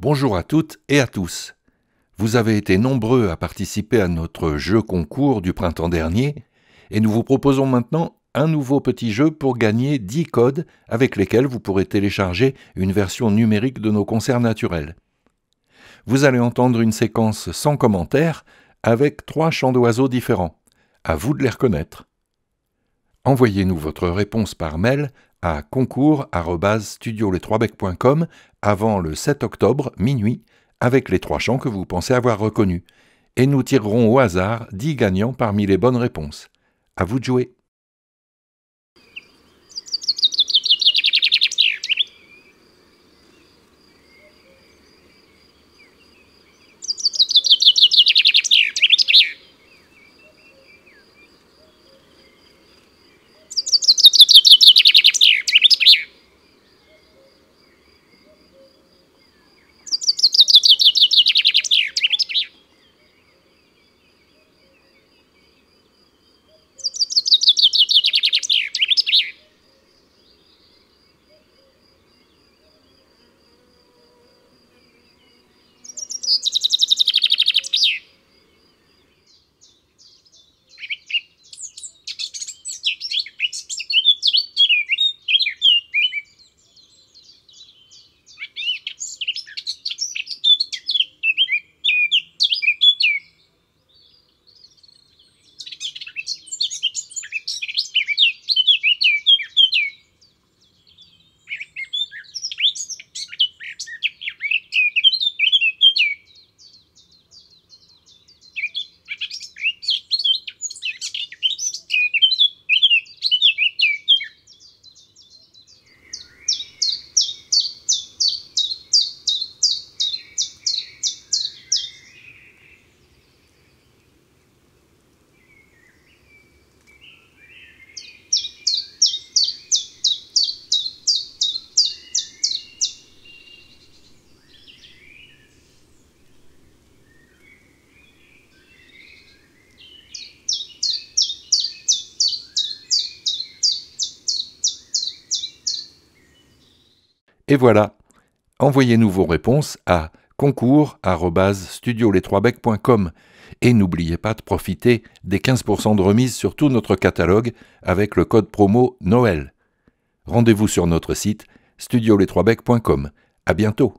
Bonjour à toutes et à tous. Vous avez été nombreux à participer à notre jeu concours du printemps dernier et nous vous proposons maintenant un nouveau petit jeu pour gagner 10 codes avec lesquels vous pourrez télécharger une version numérique de nos concerts naturels. Vous allez entendre une séquence sans commentaire avec trois chants d'oiseaux différents. À vous de les reconnaître. Envoyez-nous votre réponse par mail à concours avant le 7 octobre, minuit, avec les trois chants que vous pensez avoir reconnus. Et nous tirerons au hasard 10 gagnants parmi les bonnes réponses. À vous de jouer! Et voilà. Envoyez-nous vos réponses à les et n'oubliez pas de profiter des 15% de remise sur tout notre catalogue avec le code promo Noël. Rendez-vous sur notre site studioles À bientôt.